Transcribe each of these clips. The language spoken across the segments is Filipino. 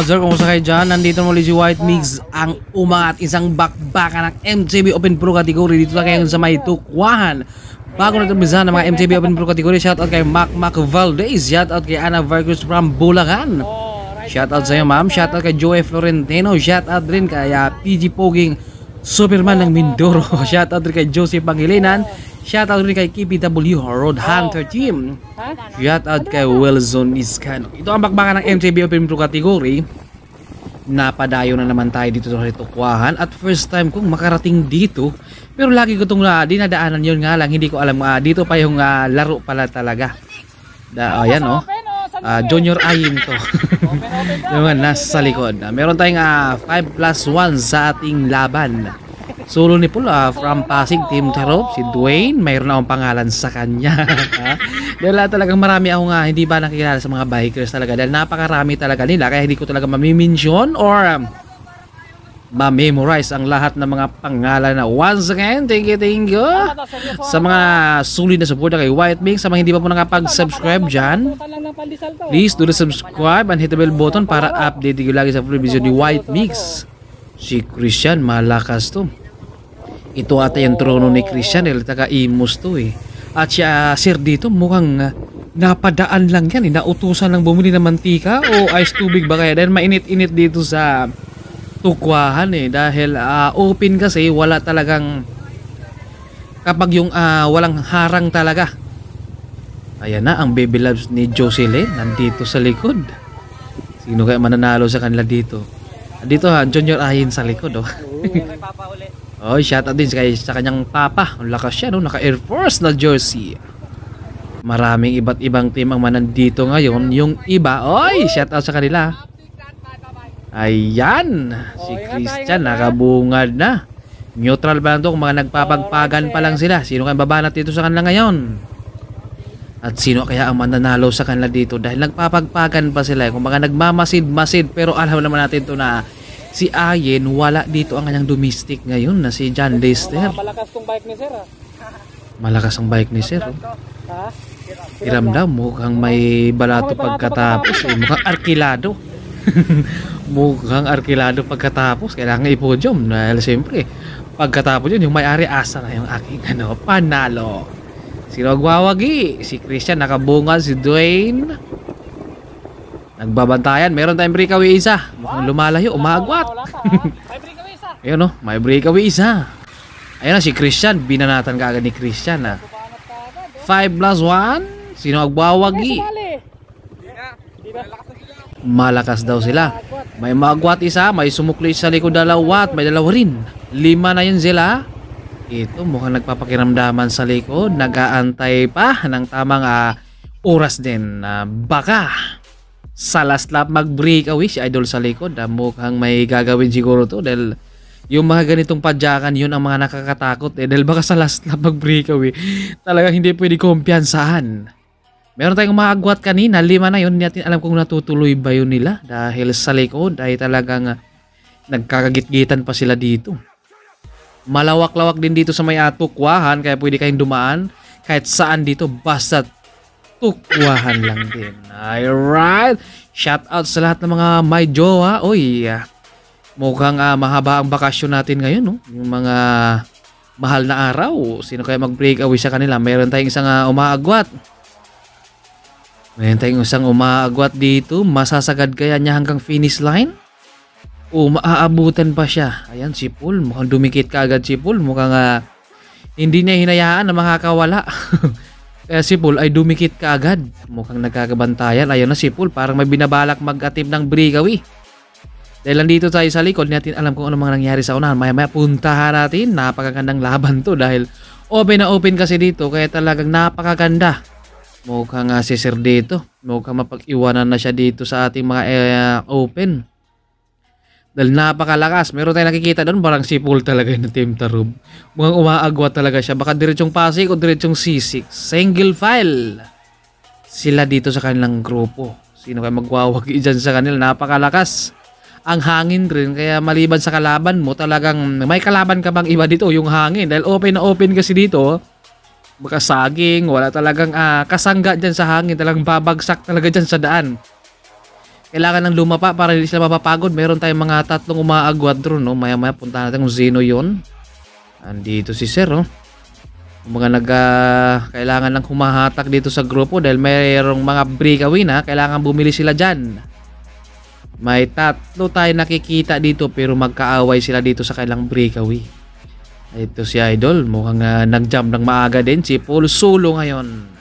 Mauser, kumusta kayo dyan? Nandito muli si White Mix ang umangat isang bakbakan ng MTV Open Pro category dito na kayo sa may tukwahan. Bago nagtumbisa ng mga MTV Open Pro category, shoutout kay Mac Mac Valdez, shoutout kay Ana Vargas from Bulacan. Shoutout sa iyo ma'am, shoutout kay Joey Florentino, shoutout rin kay uh, ah, PG Poging Superman ng Mindoro, shoutout rin kay Joseph Pangilinan, Shoutout rin kay KPW Road oh. Hunter Team. Shoutout kay Wilson Iscano. Ito ang bakbakan ng MJB Open Pro category. Napadayo na naman tayo dito sa Tukwahan at first time kong makarating dito. Pero lagi ko itong uh, dinadaanan yun nga lang. Hindi ko alam. Uh, dito pa yung uh, laro pala talaga. Da, ayan oh. Yan, oh uh, Junior Ayin to yung nasa oh. likod meron tayong uh, 5 plus 1 sa ating laban Solo ni Paul uh, from Pasig Team Charop, si Dwayne, mayroon akong pangalan sa kanya. dahil uh, talagang marami ako nga hindi ba nakikilala sa mga bikers talaga dahil napakarami talaga nila kaya hindi ko talaga mamimensyon or um, ma-memorize ang lahat ng mga pangalan na once again, thank you, thank you sa mga sulit na support kay White Mix, sa mga hindi pa po nakapag-subscribe dyan, please do the subscribe and hit the bell button para update ko lagi sa free video ni White Mix si Christian malakas to ito ata yung trono ni Christian, eh, taga Imus to eh. At siya, sir, dito mukhang ah, napadaan lang yan eh. Nautusan lang bumili ng mantika o ice tubig ba kaya? Dahil mainit-init dito sa tukwahan eh. Dahil uh, open kasi, wala talagang kapag yung uh, walang harang talaga. Ayan na, ang baby loves ni Jocelyn nandito sa likod. Sino kaya mananalo sa kanila dito? Dito ha, Junior Ayin sa likod oh. Okay, papa ulit. Oh, shout out din kay sa kanyang papa. Ang lakas siya no, naka Air Force na jersey. Maraming iba't ibang team ang manan dito ngayon. Yung iba, oy, shout out sa kanila. Ayan, si oh, Christian nakabungad na. Neutral ba ito? Mga nagpapagpagan pa lang eh. sila. Sino kang babanat dito sa kanila ngayon? At sino kaya ang mananalo sa kanila dito dahil nagpapagpagan pa sila eh. kung mga nagmamasid-masid pero alam naman natin to na si Ayen wala dito ang kanyang domestic ngayon na si John Lester. Malakas tong bike ni sir. Ah. Malakas ang bike ni sir. Oh. Ha? Iramdam mukhang may balato pagkatapos, eh, mukhang arkilado. mukhang arkilado pagkatapos, kailangan ipodium dahil siyempre pagkatapos yun yung may-ari asa na yung aking ano, panalo. Si Rogwawagi, si Christian nakabunga, si Dwayne, Nagbabantayan. Meron tayong breakaway isa. Mukhang lumalayo, umagwat. Ayun no, oh. may breakaway isa. Ayun na oh, si Christian, binanatan ka agad ni Christian ah. 5 plus 1, sino agbawagi? Eh, Malakas daw sila. May magwat isa, may sumukli sa likod dalawa at may dalawa rin. Lima na yun sila. Ito mukhang nagpapakiramdaman sa likod. Nagaantay pa ng tamang uh, oras din. Uh, baka sa last lap mag-breakaway si Idol sa likod. Ah, mukhang may gagawin siguro to dahil yung mga ganitong padyakan, yun ang mga nakakatakot eh. Dahil baka sa last lap mag-breakaway, talaga hindi pwede kumpiyansahan. Meron tayong mga agwat kanina, lima na yun. Hindi alam kung natutuloy ba yun nila dahil sa likod ay talagang uh, ah, nagkakagitgitan pa sila dito. Malawak-lawak din dito sa may atukwahan kaya pwede kayong dumaan kahit saan dito basta tukwahan lang din. Alright. Shout out sa lahat ng mga may jowa. Uy, ah, mukhang uh, mahaba ang bakasyon natin ngayon. No? Yung mga mahal na araw. Sino kaya mag-break away sa kanila? Meron tayong isang uh, umaagwat. Meron tayong isang umaagwat dito. Masasagad kaya niya hanggang finish line? O maaabutan pa siya? Ayan, si Paul. Mukhang dumikit ka agad si Paul. Mukhang uh, hindi niya hinayaan na makakawala. Kaya eh, si Paul ay dumikit kaagad. Mukhang nagkakabantayan. Ayun na si Paul, parang may binabalak mag atim ng brigawi. Dahil nandito tayo sa likod, natin alam kung ano mga nangyari sa unahan. Maya maya puntahan natin. Napakagandang laban to dahil open na open kasi dito kaya talagang napakaganda. Mukhang nga ah, si Sir dito. Mukhang mapag-iwanan na siya dito sa ating mga uh, open. Dahil napakalakas. Meron tayong nakikita doon, parang sipol talaga yung Team Tarub. Mukhang umaagwa talaga siya. Baka diretsong Pasig o diretsong C6. Single file. Sila dito sa kanilang grupo. Sino kaya magwawagi dyan sa kanila? Napakalakas. Ang hangin rin. Kaya maliban sa kalaban mo, talagang may kalaban ka bang iba dito yung hangin. Dahil open na open kasi dito. Oh. Baka saging, wala talagang uh, kasangga dyan sa hangin. Talagang babagsak talaga dyan sa daan kailangan ng luma pa para hindi sila mapapagod. Meron tayong mga tatlong umaagwadro, no? Maya-maya punta natin kung sino yon. Andito si Sir, oh. mga nag uh, kailangan ng humahatak dito sa grupo dahil mayroong mga breakaway na kailangan bumili sila dyan. May tatlo tayo nakikita dito pero magkaaway sila dito sa kailang breakaway. Ito si Idol, mukhang uh, nag-jump ng maaga din si Paul Solo ngayon.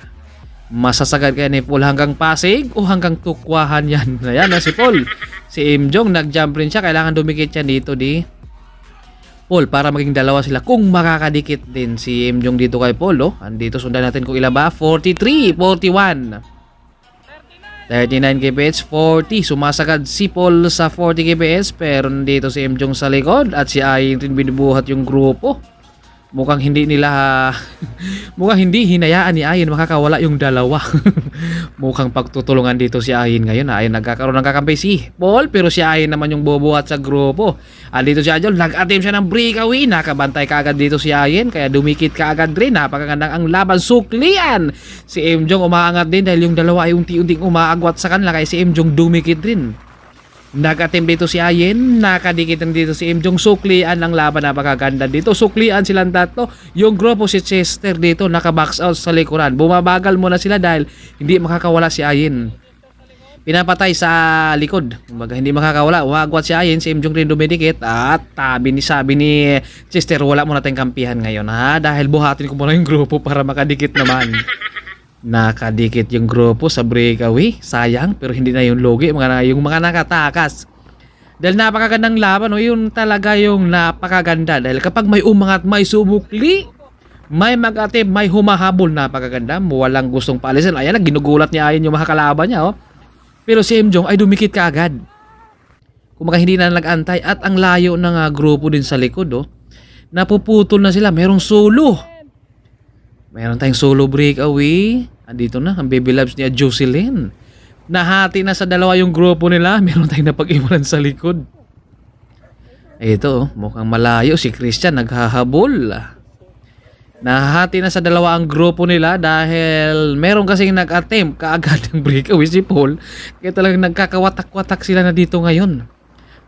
Masasagad kaya ni Paul hanggang Pasig o hanggang Tukwahan yan. Ayan na si Paul. Si Im Jong nag-jump rin siya. Kailangan dumikit siya dito di Paul para maging dalawa sila kung makakadikit din si Im Jong dito kay Paul. Oh. Andito sundan natin kung ilan ba. 43, 41. 39 kbps, 40. Sumasagad si Paul sa 40 kbps pero nandito si Im Jong sa likod at si Ayin rin binubuhat yung grupo. Oh mukhang hindi nila mukhang hindi hinayaan ni Ayin makakawala yung dalawa mukhang pagtutulungan dito si Ayin ngayon Ayin nagkakaroon ng kakampi si Paul pero si Ayin naman yung bobohat sa grupo ah, dito si Ajol nag-attempt siya ng breakaway nakabantay kaagad dito si Ayin kaya dumikit kaagad rin napakagandang ang laban suklian si M. Jong umaangat din dahil yung dalawa ay unti-unting umaagwat sa kanila kaya si M. Jong dumikit rin nag dito si Ayen, nakadikitan dito si Im Jong Suklian ang laban napakaganda dito. Suklian silang tatlo. Yung grupo si Chester dito naka-box out sa likuran. Bumabagal muna sila dahil hindi makakawala si Ayen. Pinapatay sa likod. Mga hindi makakawala. Wagwat si Ayen, si Im Jong rin dumidikit at tabi ni sabi ni Chester wala muna tayong kampihan ngayon ha dahil buhatin ko muna yung grupo para makadikit naman. nakadikit yung grupo sa breakaway. Sayang, pero hindi na yung logi, mga, yung mga nakatakas. Dahil napakagandang laban, o oh, yun talaga yung napakaganda. Dahil kapag may umangat, may subukli, may magate, may humahabol, napakaganda. Walang gustong paalisin. Ayan ginugulat niya ayon yung mga kalaban niya. Oh. Pero si M. ay dumikit ka agad. Kumbaga hindi na nag-antay at ang layo ng uh, grupo din sa likod. Oh. Napuputol na sila, merong solo. Meron tayong solo breakaway. Andito na ang baby loves ni Jocelyn. Nahati na sa dalawa yung grupo nila. Meron tayong napag-iwanan sa likod. Ito, oh, mukhang malayo si Christian naghahabol. Nahati na sa dalawa ang grupo nila dahil meron kasing nag-attempt kaagad ng breakaway si Paul. Kaya talagang nagkakawatak-watak sila na dito ngayon.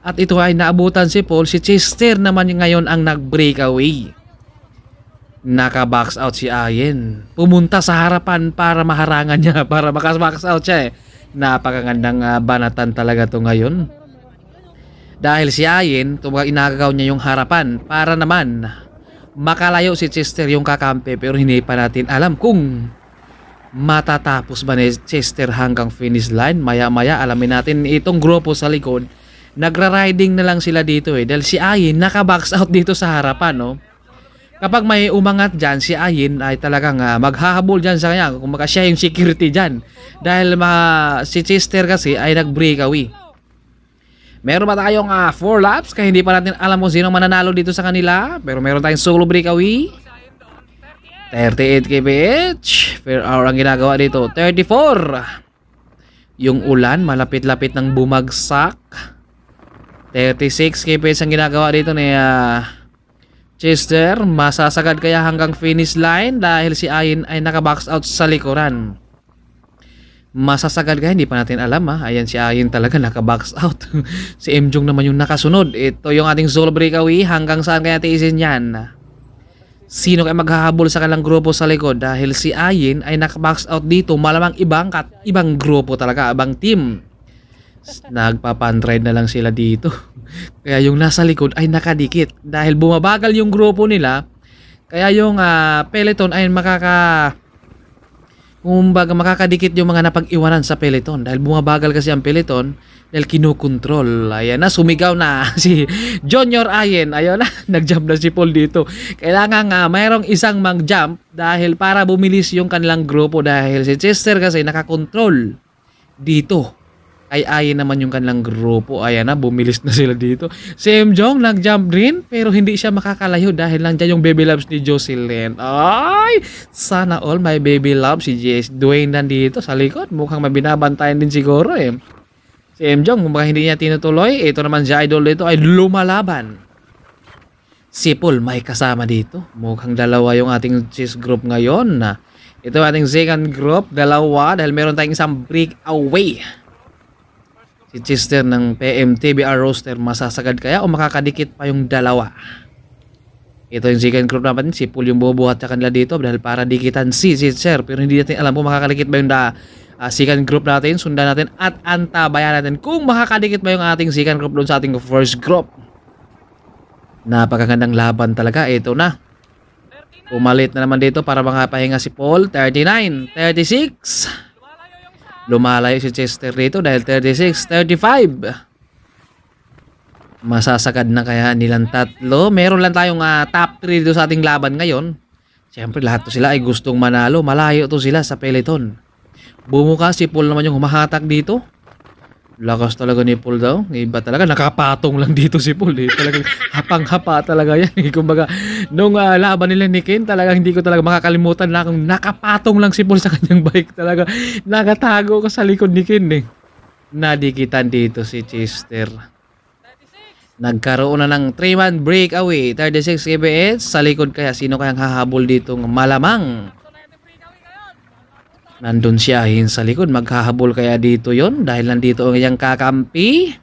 At ito ay naabutan si Paul, si Chester naman ngayon ang nag-breakaway. Naka-box out si Ayen. Pumunta sa harapan para maharangan niya, para makas-box out siya eh. Napakagandang uh, banatan talaga to ngayon. Dahil si Ayen, inagaw niya yung harapan para naman makalayo si Chester yung kakampi pero hindi pa natin alam kung matatapos ba ni Chester hanggang finish line. Maya-maya alamin natin itong grupo sa likod. Nagra-riding na lang sila dito eh. Dahil si Ayen naka-box out dito sa harapan no kapag may umangat dyan, si Ayin ay talagang uh, maghahabol dyan sa kanya. Kumbaga siya yung security dyan. Dahil ma, si Chester kasi ay nag-breakaway. Meron ba tayong 4 uh, ah, laps? Kaya hindi pa natin alam kung sino mananalo dito sa kanila. Pero meron tayong solo breakaway. 38 kph. Per ang ginagawa dito. 34. Yung ulan, malapit-lapit ng bumagsak. 36 kph ang ginagawa dito ni... Uh, Chester, masasagad kaya hanggang finish line dahil si Ayin ay nakabox out sa likuran. Masasagad kaya, hindi pa natin alam ha. Ah. Ayan si Ayin talaga nakabox out. si Mjong naman yung nakasunod. Ito yung ating solo breakaway. Hanggang saan kaya tiisin yan? Sino kaya maghahabol sa kanilang grupo sa likod? Dahil si Ayin ay nakabox out dito. Malamang ibang, kat, ibang grupo talaga, ibang team nagpapantride na lang sila dito. Kaya yung nasa likod ay nakadikit dahil bumabagal yung grupo nila. Kaya yung uh, peloton ay makaka kumbaga makakadikit yung mga napag-iwanan sa peloton dahil bumabagal kasi ang peloton dahil kinokontrol. Ayan na, sumigaw na si Junior Ayen. Ayun na, nag-jump na si Paul dito. Kailangan uh, mayroong isang mag-jump dahil para bumilis yung kanilang grupo dahil si Chester kasi nakakontrol dito ay ayin naman yung kanilang grupo. Ayan na, bumilis na sila dito. Si M. Jong nag-jump rin pero hindi siya makakalayo dahil lang dyan yung baby loves ni Jocelyn. Ay! Sana all my baby love si JS Dwayne nandito sa likod. Mukhang mabinabantayan din siguro eh. Si M. Jong, mukhang hindi niya tinutuloy. Ito naman si Idol dito ay lumalaban. Si Paul may kasama dito. Mukhang dalawa yung ating chess group ngayon Ito ating second group, dalawa dahil meron tayong isang breakaway. away si Chester ng PMTBR roster masasagad kaya o makakadikit pa yung dalawa ito yung second group naman si Paul yung bubuhat sa kanila dito dahil para dikitan si Chester pero hindi natin alam kung makakadikit ba yung da, uh, second group natin sundan natin at antabayan natin kung makakadikit ba yung ating second group doon sa ating first group napakagandang laban talaga ito na umalit na naman dito para mga pahinga si Paul 39 36 Lumalayo si Chester rito dahil 36, 35. Masasagad na kaya nilang tatlo. Meron lang tayong uh, top 3 dito sa ating laban ngayon. Siyempre lahat sila ay gustong manalo. Malayo to sila sa peloton. Bumuka si Paul naman yung humahatak dito. Lakas talaga ni Paul daw. Iba talaga. Nakapatong lang dito si Paul. Eh. Talagang hapang-hapa talaga yan. Eh. Kumbaga, nung uh, laban nila ni Ken, talaga hindi ko talaga makakalimutan lang. Nakapatong lang si Paul sa kanyang bike talaga. Nakatago ka sa likod ni Ken. eh. Nadikitan dito si Chester. Nagkaroon na ng 3-man breakaway. 36 KBS. Sa likod kaya sino kayang hahabol dito? ng Malamang Nandun siya hin sa likod. Maghahabol kaya dito yon dahil nandito ang iyang kakampi.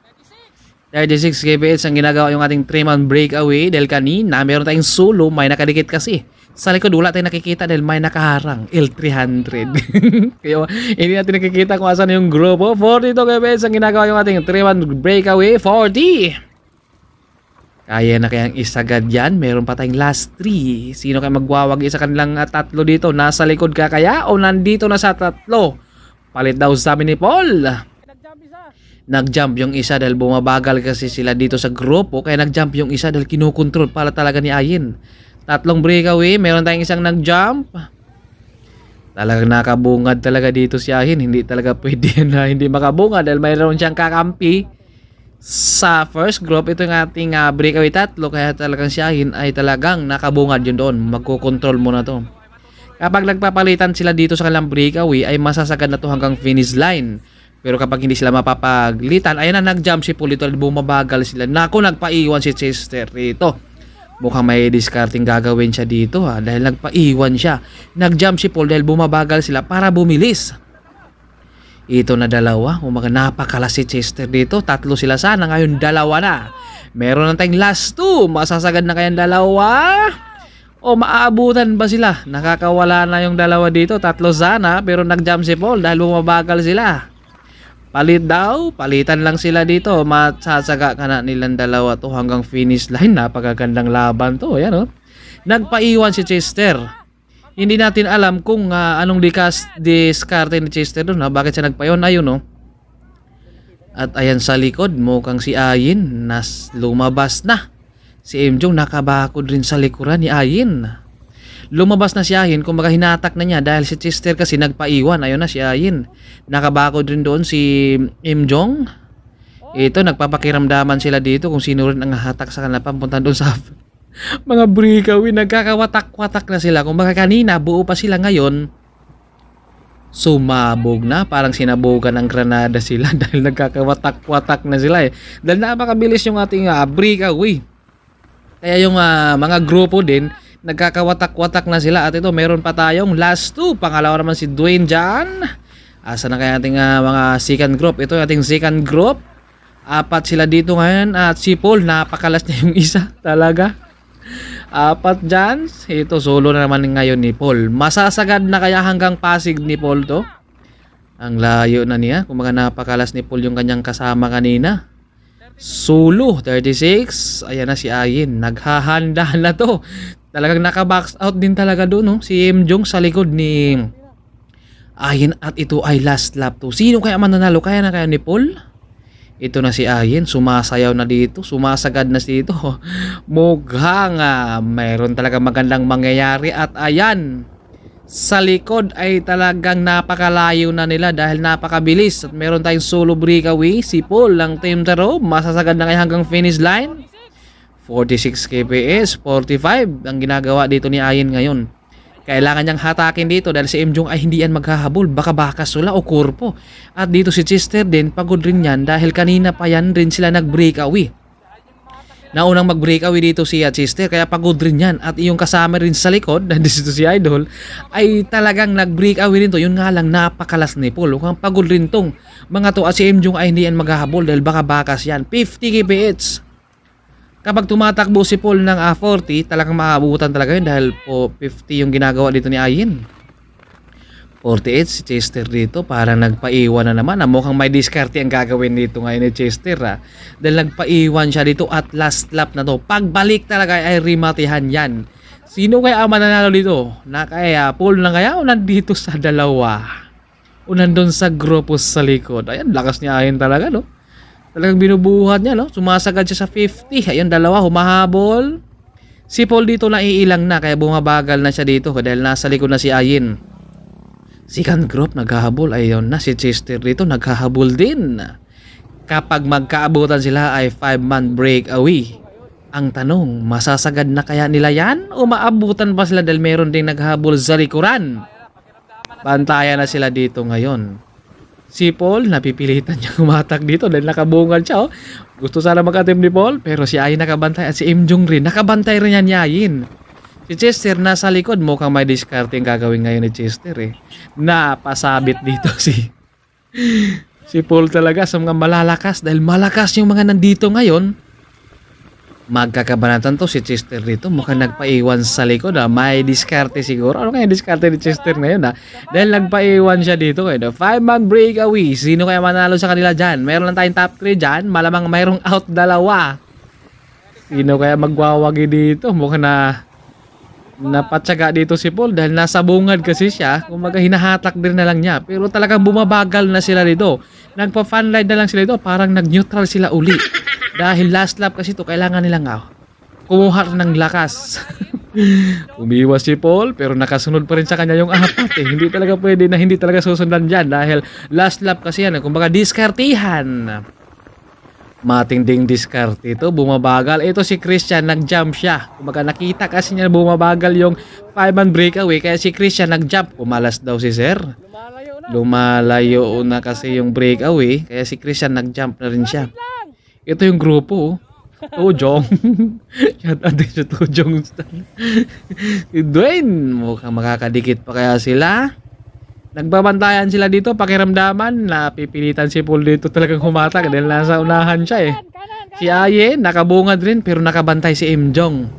36 KBH ang ginagawa yung ating 3-man breakaway dahil kanina meron tayong solo, may nakadikit kasi. Sa likod wala tayong nakikita dahil may nakaharang L300. Kaya hindi natin nakikita kung asan yung grupo. 42 KBH ang ginagawa yung ating 3-man breakaway. 40! Kaya na kayang isagad yan. Meron pa tayong last 3. Sino kaya magwawagi sa kanilang uh, tatlo dito? Nasa likod ka kaya o nandito na sa tatlo? Palit daw sabi ni Paul. Nagjump yung isa dahil bumabagal kasi sila dito sa grupo. Kaya nagjump yung isa dahil kinukontrol pala talaga ni Ayin. Tatlong breakaway. Meron tayong isang nagjump. Talagang nakabungad talaga dito si Ayin. Hindi talaga pwede na hindi makabungad dahil mayroon siyang kakampi sa first group, ito yung ating uh, ah, breakaway tatlo kaya talagang siyahin ay talagang nakabungad yun doon. Magkocontrol muna to. Kapag nagpapalitan sila dito sa kanilang breakaway ay masasagad na to hanggang finish line. Pero kapag hindi sila mapapaglitan, ayan na nag-jump si Pulito at bumabagal sila. Nako, nagpaiwan si Chester rito. Mukhang may discarding gagawin siya dito ha dahil nagpaiwan siya. Nag-jump si Paul dahil bumabagal sila para bumilis. Ito na dalawa. O mga napakala si Chester dito. Tatlo sila sana. Ngayon dalawa na. Meron na tayong last two. Masasagad na kayang dalawa. O maaabutan ba sila? Nakakawala na yung dalawa dito. Tatlo sana. Pero nag-jump si Paul dahil bumabagal sila. Palit daw. Palitan lang sila dito. Masasaga ka na nilang dalawa to hanggang finish line. Napakagandang laban to. Yan o. Oh. Nagpaiwan si Chester hindi natin alam kung uh, anong likas diskarte ni Chester doon. Ha? Bakit siya nagpayon? Ayun, no? Oh. At ayan sa likod, mukhang si Ayin nas lumabas na. Si Imjong nakabakod rin sa likuran ni Ayin. Lumabas na si Ayin, kumbaga hinatak na niya dahil si Chester kasi nagpaiwan. Ayun na si Ayin. Nakabakod rin doon si Imjong. Ito, nagpapakiramdaman sila dito kung sino rin ang hatak sa kanila pamunta doon sa mga breakaway, nagkakawatak-watak na sila. Kung baka kanina, buo pa sila ngayon, sumabog na. Parang sinabogan ng granada sila dahil nagkakawatak-watak na sila eh. Dahil napakabilis yung ating uh, breakaway. Kaya yung uh, mga grupo din, nagkakawatak-watak na sila. At ito, meron pa tayong last two. Pangalawa naman si Dwayne John. Asa na kaya ating uh, mga second group? Ito yung ating second group. Apat sila dito ngayon. At si Paul, napakalas niya yung isa. Talaga. Apat dyan. Ito solo na naman ngayon ni Paul. Masasagad na kaya hanggang Pasig ni Paul to? Ang layo na niya. Kumbaga napakalas ni Paul yung kanyang kasama kanina. Solo, 36. Ayan na si Ayin. Naghahanda na to. Talagang naka-box out din talaga doon. No? Si M. Jung sa likod ni Ayin. At ito ay last lap to. Sino kaya mananalo? Kaya na kaya ni Paul? Ito na si Ayen, sumasayaw na dito, sumasagad na dito. Mukhang ah, mayroon talaga magandang mangyayari at ayan, sa likod ay talagang napakalayo na nila dahil napakabilis at meron tayong solo breakaway si Paul ng Team Taro masasagad na kayo hanggang finish line 46 kps 45 ang ginagawa dito ni Ayen ngayon kailangan niyang hatakin dito dahil si Imjong ay hindi yan maghahabol, baka baka sula o kurpo. At dito si Chester din, pagod rin yan dahil kanina pa yan rin sila nag-breakaway. Naunang mag-breakaway dito si ah, Chester kaya pagod rin yan at yung kasama rin sa likod nandito si Idol ay talagang nag-breakaway rin to yun nga lang napakalas ni Paul mukhang pagod rin tong mga to at si MJ ay hindi yan maghahabol dahil baka bakas yan 50 kph kapag tumatakbo si Paul ng uh, ah, 40, talagang maabutan talaga yun dahil po 50 yung ginagawa dito ni Ayin. 48 si Chester dito parang nagpaiwan na naman. Ah, mukhang may diskarte ang gagawin dito ngayon ni Chester ah. Dahil nagpaiwan siya dito at last lap na to. Pagbalik talaga ay rematihan yan. Sino kaya ang mananalo dito? Na kaya ah, Paul na kaya o nandito sa dalawa? O nandun sa grupo sa likod? Ayan, lakas ni ayon talaga no. Talagang binubuhat niya, no? Sumasagad siya sa 50. Ayun, dalawa, humahabol. Si Paul dito na iilang na kaya bumabagal na siya dito dahil nasa likod na si Ayin. Second group naghahabol Ayun na si Chester dito naghahabol din. Kapag magkaabutan sila ay 5 man break away. Ang tanong, masasagad na kaya nila yan o maabutan pa sila dahil meron ding naghahabol sa likuran? Bantayan na sila dito ngayon. Si Paul, napipilitan niya umatak dito dahil nakabungal siya. Oh. Gusto sana mag-attempt ni Paul, pero si Ayin nakabantay at si Im Jung rin. Nakabantay rin yan ni Ayin. Si Chester nasa likod, mukhang may discarding gagawin ngayon ni Chester eh. Napasabit dito si si Paul talaga sa mga malalakas dahil malakas yung mga nandito ngayon magkakabanatan to si Chester dito. Mukhang nagpaiwan sa likod. Ah. May diskarte siguro. Ano kaya diskarte ni Chester ngayon? na ah? Dahil nagpaiwan siya dito. Eh. The five-man breakaway. Sino kaya manalo sa kanila dyan? Meron lang tayong top 3 dyan. Malamang mayroong out dalawa. Sino kaya magwawagi dito? Mukhang na napatsaga dito si Paul dahil nasa bungad kasi siya kumaga hinahatak din na lang niya pero talagang bumabagal na sila dito nagpa-fanlight na lang sila dito parang nag-neutral sila uli dahil last lap kasi to kailangan nilang nga ah, kumuha ng lakas. Umiwas si Paul pero nakasunod pa rin sa kanya yung apat eh. Hindi talaga pwede na hindi talaga susundan dyan dahil last lap kasi yan. Eh. Kumbaga diskartihan. Matinding diskarte ito, bumabagal. Ito si Christian, nag-jump siya. Kumbaga nakita kasi niya bumabagal yung 5-man breakaway kaya si Christian nag-jump. Kumalas daw si Sir. Lumalayo na kasi yung breakaway kaya si Christian nag-jump na rin siya. Ito yung grupo, oh. oh Jong. Shout out din sa To Jong Stan. si Dwayne, mukhang makakadikit pa kaya sila. Nagbabantayan sila dito, pakiramdaman Napipilitan si Paul dito talagang humatak dahil nasa unahan siya eh. Si Aye, nakabungad rin pero nakabantay si Im Jong.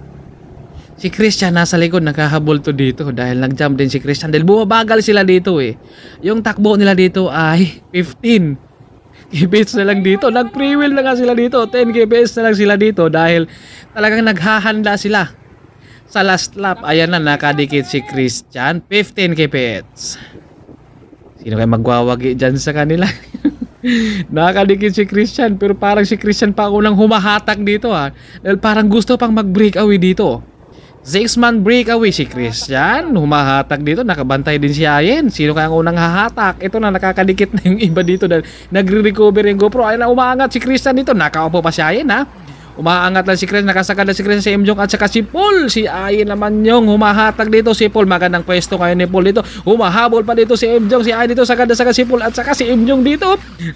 Si Christian nasa likod nakahabol to dito dahil nag-jump din si Christian dahil bumabagal sila dito eh. Yung takbo nila dito ay 15. KBS na lang dito. Nag-free will na nga sila dito. 10 KBS na lang sila dito dahil talagang naghahanda sila. Sa last lap, ayan na, nakadikit si Christian. 15 KBS. Sino kayo magwawagi dyan sa kanila? nakadikit si Christian pero parang si Christian pa unang humahatak dito ha. Ah. Dahil parang gusto pang mag-breakaway dito. Six-man breakaway si Christian. Yan, humahatak dito. Nakabantay din si Ayen. Sino kaya ang unang hahatak? Ito na, nakakadikit na yung iba dito. nagre-recover yung GoPro. Ayun na, umaangat si Christian dito. Nakaupo pa si Ayen, ha? Umaangat lang si Chris. Nakasakad lang si Chris sa Imjong at saka si Paul. Si Ayen naman yung humahatag dito. Si Paul, magandang pwesto ngayon ni Paul dito. Humahabol pa dito si Imjong. Si Ayen dito, sakad na sakad si Paul at saka si Imjong dito.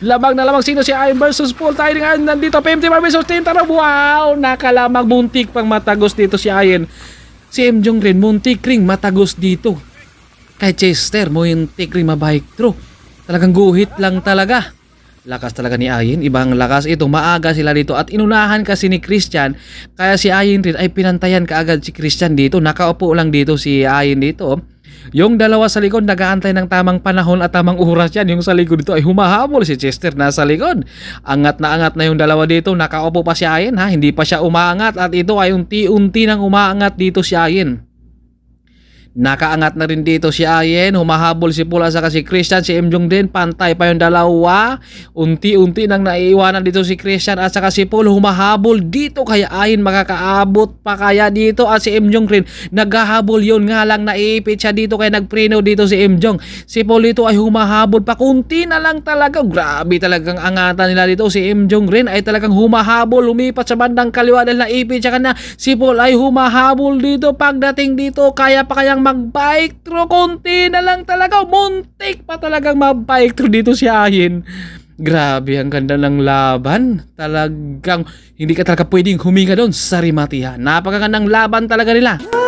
Labag na labag sino si Ayen versus Paul. Tayo ngayon nandito. 50 versus 10. Wow! Nakalamag. Buntik pang matagos dito si Ayen. Si M. Jong rin, muntik ring matagos dito. Kay Chester, muntik ring mabike through. Talagang guhit lang talaga. Lakas talaga ni Ayin, ibang lakas ito. Maaga sila dito at inunahan kasi ni Christian. Kaya si Ayin rin ay pinantayan kaagad si Christian dito. Nakaupo lang dito si Ayin dito. Yung dalawa sa likod nagaantay ng tamang panahon at tamang oras yan. Yung sa likod dito ay humahabol si Chester na sa likod. Angat na angat na yung dalawa dito. Nakaupo pa si Ayen ha. Hindi pa siya umaangat at ito ay unti-unti nang umaangat dito si Ayen. Nakaangat na rin dito si Ayen, humahabol si Pula sa kasi Christian, si Mjong din, pantay pa yung dalawa. Unti-unti nang naiiwanan dito si Christian at saka si Paul humahabol dito kaya Ayen makakaabot pa kaya dito at si Mjong rin naghahabol yun nga lang naiipit siya dito kaya nagpreno dito si Mjong. Si Paul dito ay humahabol pa kunti na lang talaga. Grabe talagang angatan nila dito si Mjong rin ay talagang humahabol, lumipat sa bandang kaliwa dahil naipit siya na si Paul ay humahabol dito pagdating dito kaya pa kayang mag-bike through. Konti na lang talaga. Muntik pa talagang mag-bike through dito si Ayin. Grabe, ang ganda ng laban. Talagang hindi ka talaga pwedeng huminga doon sa Rimatihan. Napakagandang laban talaga nila.